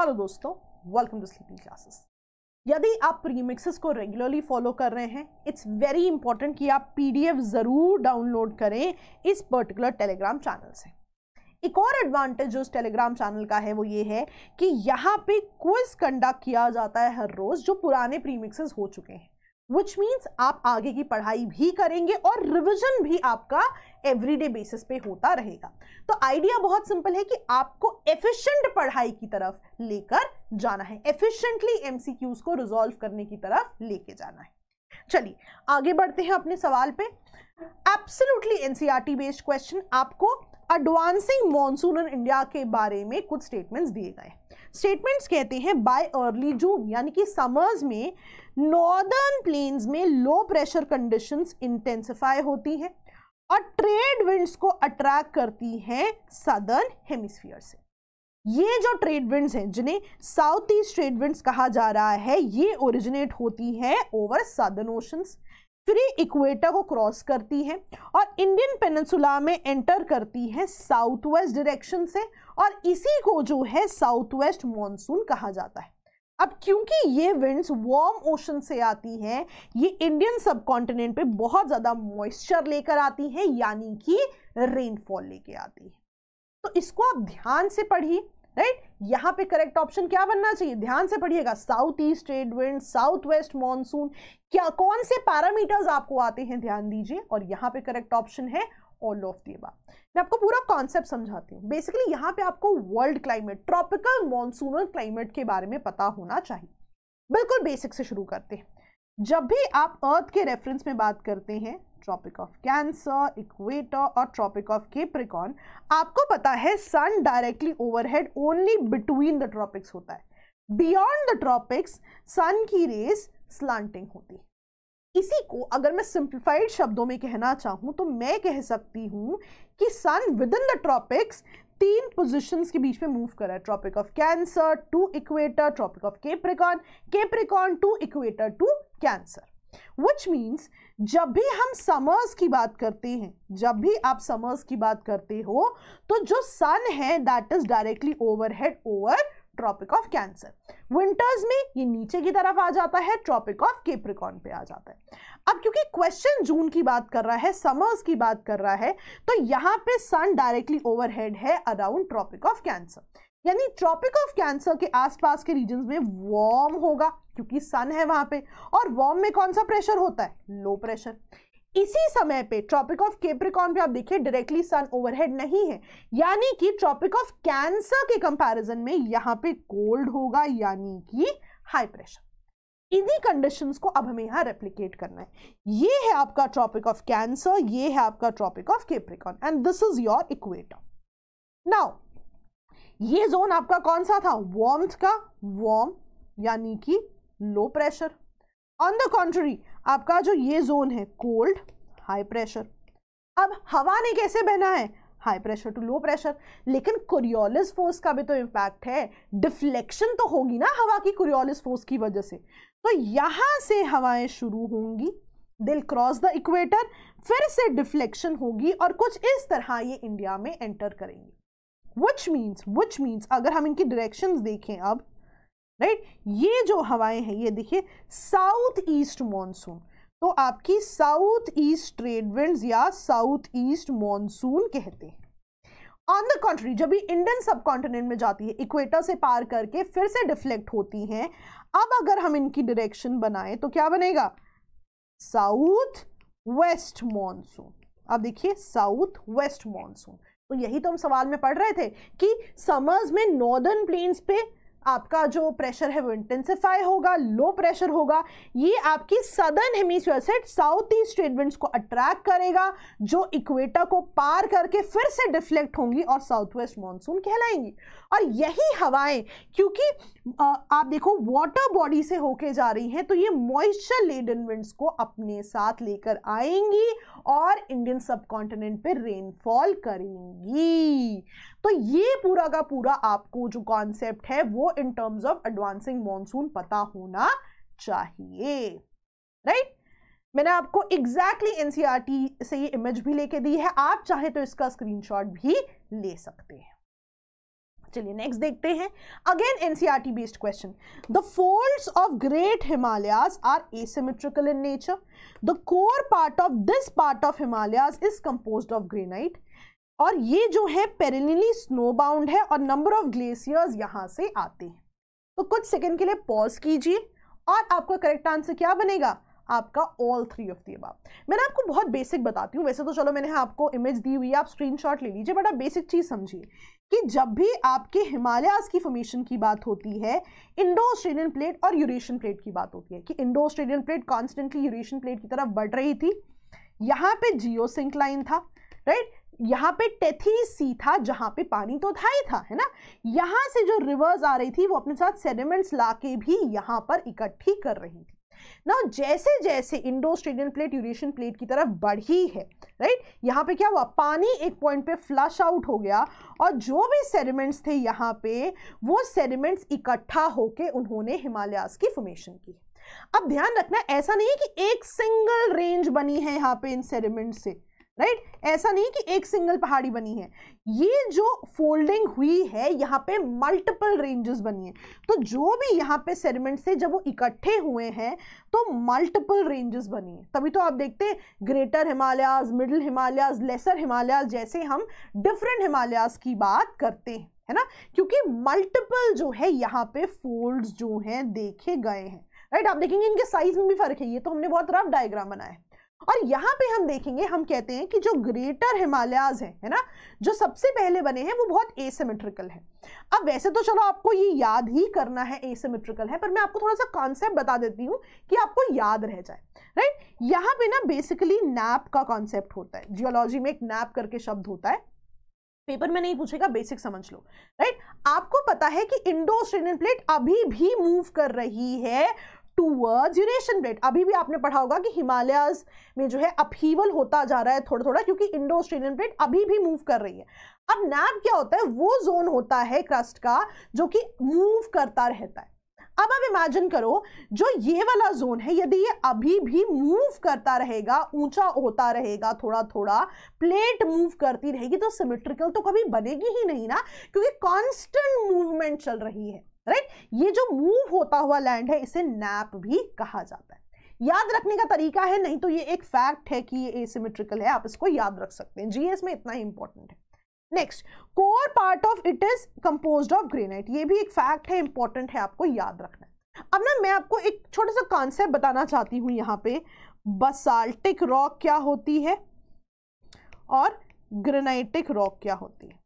Hello दोस्तों welcome to sleeping classes यदि आप प्रीमिक्सेस को रेगुलरली फॉलो कर रहे हैं इट्स वेरी इंपॉर्टेंट कि आप पीडीएफ ज़रूर डाउनलोड करें इस पर्टिकुलर टेलीग्राम चैनल से एक और एडवांटेज जो उस टेलीग्राम चैनल का है वो ये है कि यहाँ पे क्विज कंडक्ट किया जाता है हर रोज़ जो पुराने प्रीमिक्सेस हो चुके हैं विच मीन्स आप आगे की पढ़ाई भी करेंगे और रिविजन भी आपका एवरीडे बेसिस पे होता रहेगा तो आइडिया बहुत सिंपल है कि आपको एफिशिएंट पढ़ाई की तरफ लेकर जाना है एफिशिएंटली एमसीक्यूज को रिजोल्व करने की तरफ लेके जाना है चलिए आगे बढ़ते हैं अपने सवाल पे एब्सोल्युटली एनसीईआरटी बेस्ड क्वेश्चन आपको एडवांसिंग मॉनसून इन इंडिया के बारे में कुछ स्टेटमेंट्स दिए गए स्टेटमेंट्स कहते हैं बाय अर्ली जून यानी कि समर्स में नॉर्दर्न प्लेन्स में लो प्रेशर कंडीशंस इंटेंसिफाई होती हैं और ट्रेड विंड्स को अट्रैक्ट करती हैं सदर्न हेमिस्फीयर से ये जो ट्रेड विंड्स हैं जिन्हें साउथ ईस्ट ट्रेड विंड्स कहा जा रहा है ये ओरिजिनेट होती हैं ओवर सदर्न ओशंस फिर इक्वेटर को क्रॉस करती है और इंडियन पेनसुला में एंटर करती है साउथ वेस्ट डायरेक्शन से और इसी को जो है साउथ वेस्ट मानसून कहा जाता है अब क्योंकि ये विंड्स वार्म ओशन से आती हैं ये इंडियन सब कॉन्टिनेंट पर बहुत ज़्यादा मॉइस्चर लेकर आती हैं यानी कि रेनफॉल लेके आती है तो इसको आप ध्यान से पढ़िए राइट यहाँ पे करेक्ट ऑप्शन क्या बनना चाहिए ध्यान से पढ़िएगा south east trade wind south west monsoon क्या कौन से पैरामीटर्स आपको आते हैं ध्यान दीजिए और यहाँ पे करेक्ट ऑप्शन है ऑल ऑफ दी मैं आपको पूरा कॉन्सेप्ट समझाती हूँ बेसिकली यहाँ पे आपको world climate tropical monsoonal climate के बारे में पता होना चाहिए बिल्कुल बेसिक से शुरू करते हैं जब भी आप अर्थ के रेफरेंस में बात करते हैं ट्रॉपिक ऑफ कैंसर इक्वेटर और ट्रॉपिक ऑफ केप्रिकॉन आपको पता है sun directly overhead only between the tropics होता है बियॉन्ड द ट्रॉपिक्स सन की रेस स्लांटिंग होती है इसी को अगर मैं सिंप्लीफाइड शब्दों में कहना चाहूँ तो मैं कह सकती हूँ कि sun within the tropics तीन पोजीशंस के बीच में मूव रहा है tropic of cancer to equator tropic of capricorn capricorn to equator to cancer which means जब भी हम समर्स की बात करते हैं जब भी आप समर्स की बात करते हो तो जो सन है that is directly overhead over tropic of cancer winters में ये नीचे की तरफ आ जाता है ट्रॉपिक ऑफ केप्रिकॉन पे आ जाता है अब क्योंकि क्वेश्चन जून की बात कर रहा है समर्स की बात कर रहा है तो यहाँ पे सन डायरेक्टली ओवरहेड है अराउंड ट्रॉपिक ऑफ कैंसर यानी ट्रॉपिक ऑफ कैंसर के आसपास के रीजन में वार्म होगा क्योंकि सन है वहां पे और वार्म में कौन सा प्रेशर होता है लो प्रेशर इसी समय पे ट्रॉपिक ऑफ केप्रिकॉन पे आप देखिए डायरेक्टली सन ओवरहेड नहीं है यानी कि ट्रॉपिक ऑफ कैंसर के कंपैरिजन में यहां पे कोल्ड होगा यानी कि हाई प्रेशर इन्हीं कंडीशंस को अब हमें यहां रेप्लीकेट करना है ये है आपका ट्रॉपिक ऑफ कैंसर ये है आपका tropic of capricorn and this is your equator now ये जोन आपका कौन सा था वार्म का वॉर्म यानी कि low pressure on the country आपका जो ये जोन है कोल्ड हाई प्रेशर अब हवा ने कैसे बहना है high pressure to low pressure लेकिन कुरियोलिस फोर्स का भी तो इम्पैक्ट है डिफ्लेक्शन तो होगी ना हवा की कुरियोलिस फोर्स की वजह से तो यहाँ से हवाएं शुरू होंगी दिल क्रॉस द इक्वेटर फिर से डिफ्लेक्शन होगी और कुछ इस तरह ये इंडिया में एंटर करेंगी विच मीन्स विच मीन्स अगर हम इनकी डायरेक्शंस देखें अब राइट ये जो हवाएं हैं ये देखिए साउथ ईस्ट मॉनसून तो आपकी साउथ ईस्ट ट्रेड विंड या साउथ ईस्ट मॉनसून कहते हैं ऑन द कंट्री जब ये इंडियन सब कॉन्टिनेंट में जाती है इक्वेटर से पार करके फिर से डिफ्लेक्ट होती हैं अब अगर हम इनकी डायरेक्शन बनाएं तो क्या बनेगा साउथ वेस्ट मॉनसून अब देखिए साउथ वेस्ट मॉनसून तो यही तो हम सवाल में पढ़ रहे थे कि समर्स में नॉर्दर्न प्लेन्स पे आपका जो प्रेशर है वो इंटेंसिफाई होगा लो प्रेशर होगा ये आपकी सदर्न हेमिस्फीयर से साउथ ईस्ट ट्रेडविंड्स को अट्रैक्ट करेगा जो इक्वेटर को पार करके फिर से डिफ्लेक्ट होंगी और साउथ वेस्ट मानसून कहलाएंगी और यही हवाएं क्योंकि आप देखो वाटर बॉडी से होके जा रही हैं तो ये मॉइस्चर लेडन विंड्स को अपने साथ लेकर आएंगी और इंडियन सब कॉन्टिनेंट पर रेनफॉल करेंगी तो ये पूरा का पूरा आपको जो कॉन्सेप्ट है वो in terms of advancing monsoon पता होना चाहिए राइट मैंने आपको एग्जैक्टली exactly एन e से ये इमेज भी लेके दी है आप चाहे तो इसका स्क्रीनशॉट भी ले सकते हैं चलिए नेक्स्ट देखते हैं again NCERT based question the folds of great Himalayas are asymmetrical in nature the core part of this part of Himalayas is composed of granite और ये जो है पेरिनली स्नो बाउंड है और नंबर ऑफ ग्लेशियर्स यहाँ से आते हैं तो कुछ सेकंड के लिए पॉज कीजिए और आपका करेक्ट आंसर क्या बनेगा आपका ऑल थ्री ऑफ दी अब मैंने आपको बहुत बेसिक बताती हूँ वैसे तो चलो मैंने आपको इमेज दी हुई है आप स्क्रीनशॉट ले लीजिए बट आप बेसिक चीज़ समझिए कि जब भी आपके हिमालयाज की फॉर्मेशन की बात होती है इंडो ऑस्ट्रेलियन प्लेट और यूरेशियन प्लेट की बात होती है कि Indo Australian plate constantly Eurasian plate की तरफ बढ़ रही थी यहाँ पे जियो सिंक लाइन था राइट यहाँ पे टेथी सी था जहाँ पे पानी तो था ही था है ना यहाँ से जो रिवर्स आ रही थी वो अपने साथ सेडिमेंट्स ला के भी यहाँ पर इकट्ठी कर रही थी ना जैसे जैसे इंडो स्टेडियन प्लेट यूरेशियन प्लेट की तरफ बढ़ी है राइट यहाँ पे क्या हुआ पानी एक पॉइंट पे फ्लश आउट हो गया और जो भी सेडिमेंट्स थे यहाँ पे वो सेडिमेंट्स इकट्ठा होके उन्होंने हिमालयास की फॉर्मेशन की अब ध्यान रखना ऐसा नहीं है कि एक सिंगल रेंज बनी है यहाँ पे इन सेडिमेंट्स से राइट right? ऐसा नहीं कि एक सिंगल पहाड़ी बनी है ये जो फोल्डिंग हुई है यहाँ पे मल्टीपल रेंजेस बनी है तो जो भी यहाँ पे सेडिमेंट से जब वो इकट्ठे हुए हैं तो मल्टीपल रेंजेस बनी है तभी तो आप देखते हैं greater Himalayas middle Himalayas lesser Himalayas जैसे हम डिफरेंट हिमालयाज की बात करते हैं है ना क्योंकि मल्टीपल जो है यहाँ पे फोल्ड जो हैं देखे गए हैं राइट right? आप देखेंगे इनके साइज में भी फर्क है ये तो हमने बहुत रफ डायग्राम बनाया है और यहाँ पे हम देखेंगे हम कहते हैं कि जो ग्रेटर हिमालयाज हैं है ना जो सबसे पहले बने हैं वो बहुत एसेमेट्रिकल है अब वैसे तो चलो आपको ये याद ही करना है एसेमेट्रिकल है पर मैं आपको थोड़ा सा कॉन्सेप्ट बता देती हूँ कि आपको याद रह जाए राइट यहाँ पे ना बेसिकली नैप का कॉन्सेप्ट होता है जियोलॉजी में एक नैप करके शब्द होता है पेपर में नहीं पूछेगा बेसिक समझ लो राइट आपको पता है कि इंडो ऑस्ट्रेलियन प्लेट अभी भी मूव कर रही है टूवर्ड्स यूरेशन प्लेट अभी भी आपने पढ़ा होगा कि हिमालयाज में जो है अपहीवल होता जा रहा है थोड़ा थोड़ा क्योंकि इंडो ऑस्ट्रेलियन प्लेट अभी भी मूव कर रही है अब नैब क्या होता है वो जोन होता है क्रस्ट का जो कि मूव करता रहता है अब आप इमेजिन करो जो ये वाला जोन है यदि ये अभी भी मूव करता रहेगा ऊंचा होता रहेगा थोड़ा थोड़ा प्लेट मूव करती रहेगी तो सिमेट्रिकल तो कभी बनेगी ही नहीं ना क्योंकि कांस्टेंट मूवमेंट चल रही है राइट ये जो मूव होता हुआ लैंड है इसे नैप भी कहा जाता है याद रखने का तरीका है नहीं तो ये एक फैक्ट है कि ये एसिमेट्रिकल है आप इसको याद रख सकते हैं जीएस में इतना ही इंपॉर्टेंट है next core part of it is compose of granite ये भी एक फैक्ट है इंपॉर्टेंट है आपको याद रखना अब ना मैं आपको एक छोटा सा कॉन्सेप्ट बताना चाहती हूं यहाँ पे बसाल्टिक रॉक क्या होती है और ग्रेनाइटिक रॉक क्या होती है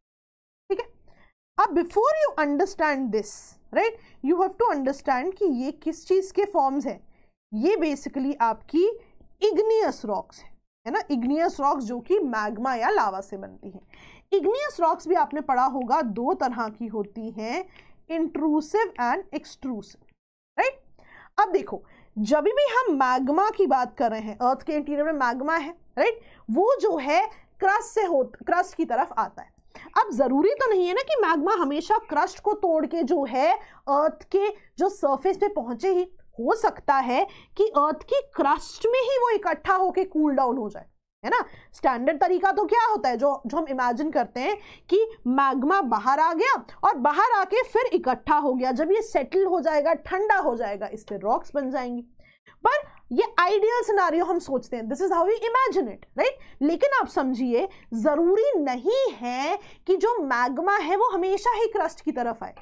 अब before you understand this right you have to understand कि ये किस चीज़ के फॉर्म्स हैं ये बेसिकली आपकी इग्नियस रॉक्स है है ना इग्नियस रॉक्स जो कि मैग्मा या लावा से बनती है इग्नियस रॉक्स भी आपने पढ़ा होगा दो तरह की होती हैं इंट्रूसिव एंड एक्सट्रूसिव राइट अब देखो जब भी हम मैग्मा की बात कर रहे हैं अर्थ के इंटीरियर में मैग्मा है राइट वो जो है क्रस्ट से हो क्रस्ट की तरफ आता है अब ज़रूरी तो नहीं है ना कि मैग्मा हमेशा क्रस्ट को तोड़ के जो है अर्थ के जो सरफेस पे पहुंचे ही हो सकता है कि अर्थ की क्रस्ट में ही वो इकट्ठा होके कूल डाउन हो जाए है ना स्टैंडर्ड तरीका तो क्या होता है जो जो हम इमेजिन करते हैं कि मैग्मा बाहर आ गया और बाहर आके फिर इकट्ठा हो गया जब ये सेटल हो जाएगा ठंडा हो जाएगा इस पर रॉक्स बन जाएंगी पर ये आइडियल सिनारियो हम सोचते हैं this is how you imagine it right लेकिन आप समझिए ज़रूरी नहीं है कि जो मैग्मा है वो हमेशा ही क्रस्ट की तरफ आए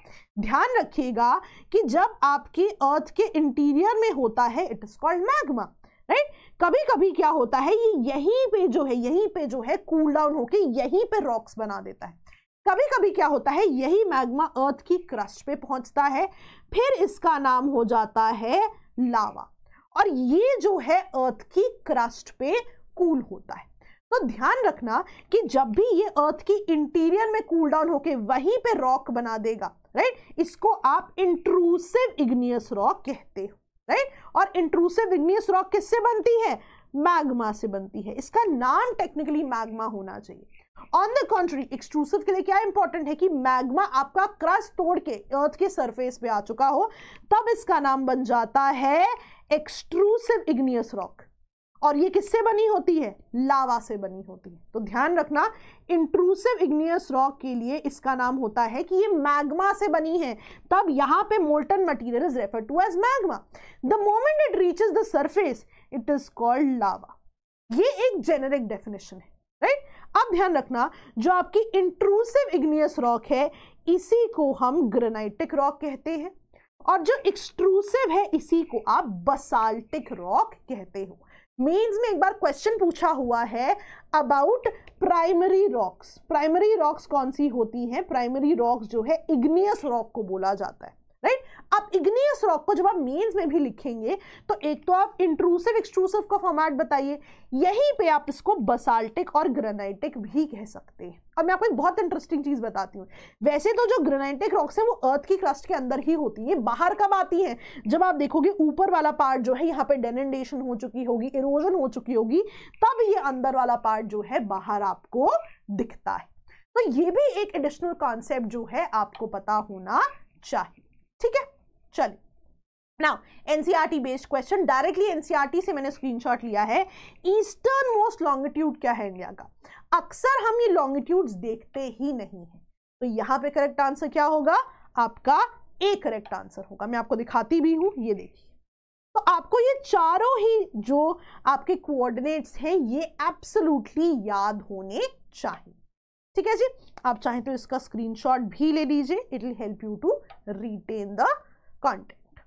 ध्यान रखिएगा कि जब आपकी अर्थ के इंटीरियर में होता है it is called magma right कभी कभी क्या होता है ये यहीं पे जो है यहीं पे जो है कूल डाउन होके यहीं पे रॉक्स बना देता है कभी कभी क्या होता है यही मैग्मा अर्थ की क्रस्ट पे पहुंचता है फिर इसका नाम हो जाता है लावा और ये जो है अर्थ की क्रस्ट पे कूल होता है तो ध्यान रखना कि जब भी ये अर्थ की इंटीरियर में कूल डाउन होके वहीं पे रॉक बना देगा राइट इसको आप इंट्रूसिव इग्नियस रॉक कहते हो राइट और इंट्रूसिव इग्नियस रॉक किससे बनती है मैग्मा से बनती है इसका नाम टेक्निकली मैग्मा होना चाहिए ऑन द कॉन्ट्री एक्सट्रूसिव के लिए क्या इंपॉर्टेंट है कि मैग्मा आपका क्रस्ट तोड़ के अर्थ के सरफेस पे आ चुका हो तब इसका नाम बन जाता है एक्सट्रूसिव इग्नियस रॉक और ये किससे बनी होती है लावा से बनी होती है तो ध्यान रखना इंट्रूसिव इग्नियस रॉक के लिए इसका नाम होता है कि ये मैग्मा से बनी है तब यहां पे molten material is refer to as magma the moment it reach the surface it is called lava ये एक जेनेरिक डेफिनेशन है राइट अब ध्यान रखना जो आपकी इंट्रूसिव इग्नियस रॉक है इसी को हम ग्रेनाइटिक रॉक कहते हैं और जो एक्सट्रूसिव है इसी को आप बसाल्टिक रॉक कहते हो मेंस में एक बार क्वेश्चन पूछा हुआ है about primary rocks primary rocks कौन सी होती हैं प्राइमरी रॉक्स जो है इग्नियस रॉक को बोला जाता है आप इग्नियस रॉक को जब आप मेन्स में भी लिखेंगे तो एक तो आप इंट्रूसिव एक्सट्रूसिव का फॉर्मेट बताइए यहीं पे आप इसको बसाल्टिक और ग्रेनाइटिक भी कह सकते हैं अब मैं आपको एक बहुत इंटरेस्टिंग चीज़ बताती हूँ वैसे तो जो ग्रेनाइटिक रॉक्स है वो अर्थ की क्रस्ट के अंदर ही होती है बाहर कब आती है जब आप देखोगे ऊपर वाला पार्ट जो है यहाँ पे डेनेडेशन हो चुकी होगी इरोजन हो चुकी होगी तब ये अंदर वाला पार्ट जो है बाहर आपको दिखता है तो ये भी एक एडिशनल कॉन्सेप्ट जो है आपको पता होना चाहिए ठीक है चलिए now NCERT based question directly NCERT से मैंने स्क्रीनशॉट लिया है ईस्टर्न मोस्ट लॉन्गिट्यूड क्या है इंडिया का अक्सर हम ये लॉन्गिट्यूड देखते ही नहीं है तो यहाँ पे करेक्ट आंसर क्या होगा आपका ए करेक्ट आंसर होगा मैं आपको दिखाती भी हूँ ये देखिए तो आपको ये चारों ही जो आपके कोऑर्डिनेट्स हैं ये एब्सोल्युटली याद होने चाहिए ठीक है जी आप चाहें तो इसका स्क्रीनशॉट भी ले लीजिए it will help you to retain the content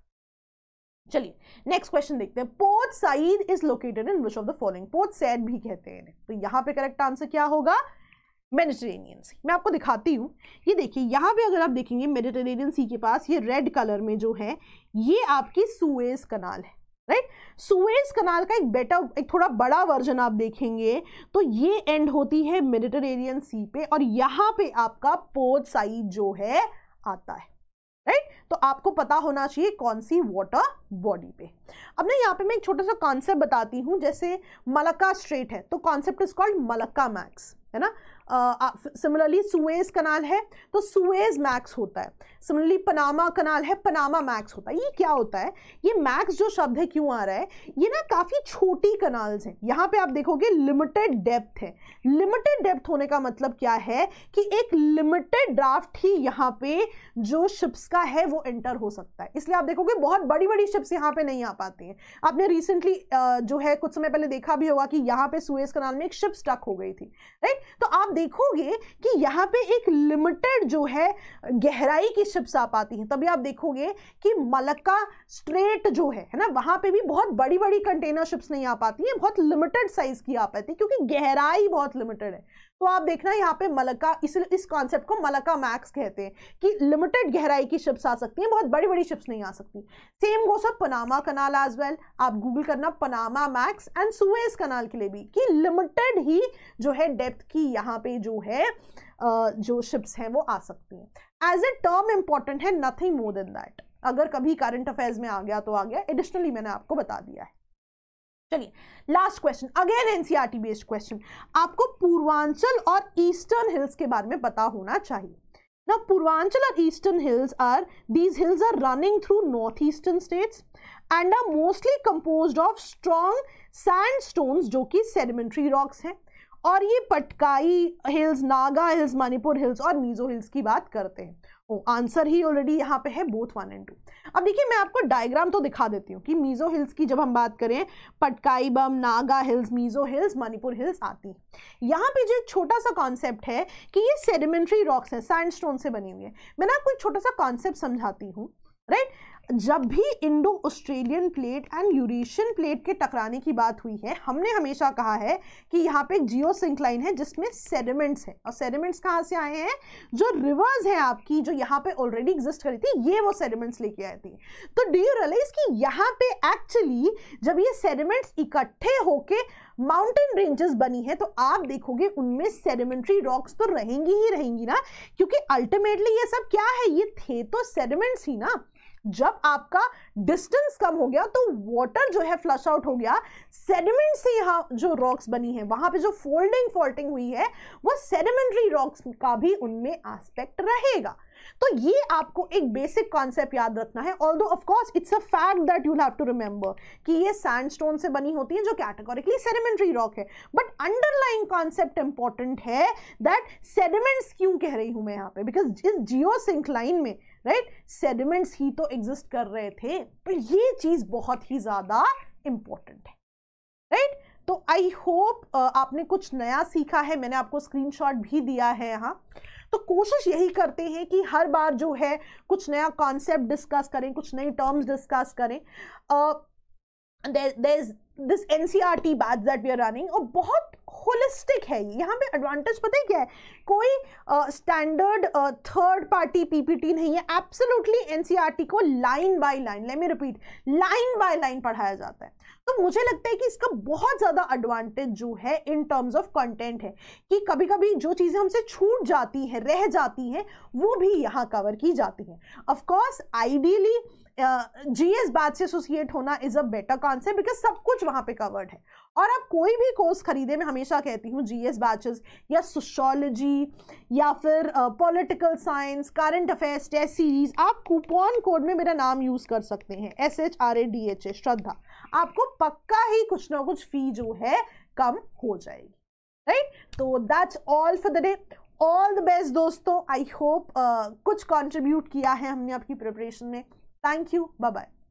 चलिए नेक्स्ट क्वेश्चन देखते हैं port Said is located in which of the following port Said भी कहते हैं तो यहां पे करेक्ट आंसर क्या होगा मेडिटेरेनियन सी मैं आपको दिखाती हूँ ये देखिए यहाँ पे अगर आप देखेंगे मेडिटेरेनियन सी के पास ये रेड कलर में जो है ये आपकी सुएज कनाल है राइट सुएज कनाल का एक बेटर एक थोड़ा बड़ा वर्जन आप देखेंगे तो ये एंड होती है मेडिटेरेनियन सी पे और यहाँ पे आपका पोर्ट साइड जो है आता है राइट तो आपको पता होना चाहिए कौन सी वाटर बॉडी पे अब ना यहाँ पे मैं एक छोटा सा कॉन्सेप्ट बताती हूँ जैसे मलक्का स्ट्रेट है तो concept is called Malacca max है ना सिमिलरली सुएज कनाल है तो सुएज मैक्स होता है सिमिलरली पनामा कनाल है पनामा मैक्स होता है ये क्या होता है ये मैक्स जो शब्द है क्यों आ रहा है ये ना काफ़ी छोटी कनाल्स हैं यहाँ पे आप देखोगे लिमिटेड डेप्थ है लिमिटेड डेप्थ होने का मतलब क्या है कि एक लिमिटेड ड्राफ्ट ही यहाँ पे जो शिप्स का है वो एंटर हो सकता है इसलिए आप देखोगे बहुत बड़ी बड़ी शिप्स यहाँ पे नहीं आ पाती हैं आपने रिसेंटली जो है कुछ समय पहले देखा भी होगा कि यहाँ पे सुएज कनाल में एक शिप स्टक हो गई थी राइट तो आप देखोगे कि यहाँ पे एक लिमिटेड जो है गहराई की शिप्स आ पाती हैं तभी आप देखोगे कि मलक्का स्ट्रेट जो है है ना वहाँ पे भी बहुत बड़ी बड़ी कंटेनर शिप्स नहीं आ पाती हैं बहुत लिमिटेड साइज की आ पाती है क्योंकि गहराई बहुत लिमिटेड है तो आप देखना यहाँ पे मलका इस इस कॉन्सेप्ट को मलका मैक्स कहते हैं कि लिमिटेड गहराई की शिप्स आ सकती हैं बहुत बड़ी बड़ी शिप्स नहीं आ सकती same goes of Panama canal as well आप गूगल करना Panama max and Suez canal के लिए भी कि लिमिटेड ही जो है डेप्थ की यहाँ पे जो है जो शिप्स हैं वो आ सकती हैं एज ए टर्म इम्पॉर्टेंट है नथिंग मोर देन दैट अगर कभी करंट अफेयर्स में आ गया तो आ गया एडिशनली मैंने आपको बता दिया है चलिए last question again NCERT based question आपको पूर्वांचल और ईस्टर्न हिल्स के बारे में पता होना चाहिए ना पूर्वांचल और eastern hills are these hills are running through north eastern states and are mostly compose of strong sandstones जो कि सेडिमेंट्री रॉक्स हैं और ये Patkai hills Naga hills Manipur hills और मीजो हिल्स की बात करते हैं तो आंसर ही ऑलरेडी यहाँ पे है बोथ वन एंड टू अब देखिए मैं आपको डायग्राम तो दिखा देती हूँ कि मीज़ो हिल्स की जब हम बात करें Patkai Bum Naga hills Mizo hills Manipur hills आती यहाँ पे जो छोटा सा कॉन्सेप्ट है कि ये सेडिमेंट्री रॉक्स हैं सैंडस्टोन से बनी हुई है मैं ना आपको एक छोटा सा कॉन्सेप्ट समझाती हूँ राइट right? जब भी Indo Australian plate and Eurasian plate के टकराने की बात हुई है हमने हमेशा कहा है कि यहाँ पे जियो सिंक्लाइन है जिसमें सेडिमेंट्स है और सेडिमेंट्स कहाँ से आए हैं जो रिवर्स है आपकी जो यहाँ पे ऑलरेडी एग्जिस्ट करी थी ये वो सेडिमेंट्स लेके आए थे तो डू यू रियलाइज कि यहाँ पे एक्चुअली जब ये सेडिमेंट्स इकट्ठे होके माउंटेन रेंजेस बनी है तो आप देखोगे उनमें सेडिमेंट्री रॉक्स तो रहेंगी ही रहेंगी ना क्योंकि अल्टीमेटली ये सब क्या है ये थे तो सेडिमेंट्स ही ना जब आपका डिस्टेंस कम हो गया तो वाटर जो है फ्लश आउट हो गया सेडिमेंट से यहाँ जो रॉक्स बनी है वहां पे जो फोल्डिंग फॉल्टिंग हुई है वो सेडिमेंट्री रॉक्स का भी उनमें एस्पेक्ट रहेगा तो ये आपको एक बेसिक कॉन्सेप्ट याद रखना है although of course it's a fact that you have to remember कि ये सैंडस्टोन से बनी होती है जो कैटेगोरिकली सेडिमेंट्री रॉक है बट अंडरलाइंग कॉन्सेप्ट इंपॉर्टेंट है दैट सेडिमेंट्स क्यों कह रही हूं मैं यहाँ पे बिकॉज इस जियो सिंकलाइन लाइन में राइट सेडिमेंट्स ही तो एग्जिस्ट कर रहे थे पर तो ये चीज बहुत ही ज्यादा इंपॉर्टेंट है राइट right? तो आई होप आपने कुछ नया सीखा है मैंने आपको स्क्रीनशॉट भी दिया है यहाँ तो कोशिश यही करते हैं कि हर बार जो है कुछ नया कॉन्सेप्ट डिस्कस करें कुछ नई टर्म्स डिस्कस करें this there, there's this NCRT e batch that और बहुत होलिस्टिक है ये यहाँ पे एडवांटेज पता ही क्या है कोई स्टैंडर्ड थर्ड पार्टी पीपीटी नहीं है एब्सोल्युटली एनसीईआरटी e को line by line let me repeat line by line पढ़ाया जाता है तो मुझे लगता है कि इसका बहुत ज़्यादा एडवांटेज जो है इन टर्म्स ऑफ कंटेंट है कि कभी कभी जो चीज़ें हमसे छूट जाती हैं रह जाती हैं वो भी यहाँ कवर की जाती हैं ऑफकोर्स आइडियली जीएस बाद से एसोसिएट होना is a better concept because सब कुछ वहाँ पे कवर्ड है और आप कोई भी कोर्स खरीदे मैं हमेशा कहती हूँ जीएस बैचेस या सोशोलॉजी या फिर political science current affairs test series आप कूपन कोड में मेरा नाम यूज़ कर सकते हैं S H R A D H A Shraddha आपको पक्का ही कुछ ना कुछ फ़ी जो है कम हो जाएगी राइट तो that's all for the day all the best दोस्तों आई होप कुछ कॉन्ट्रीब्यूट किया है हमने आपकी प्रिपरेशन में Thank you. Bye bye.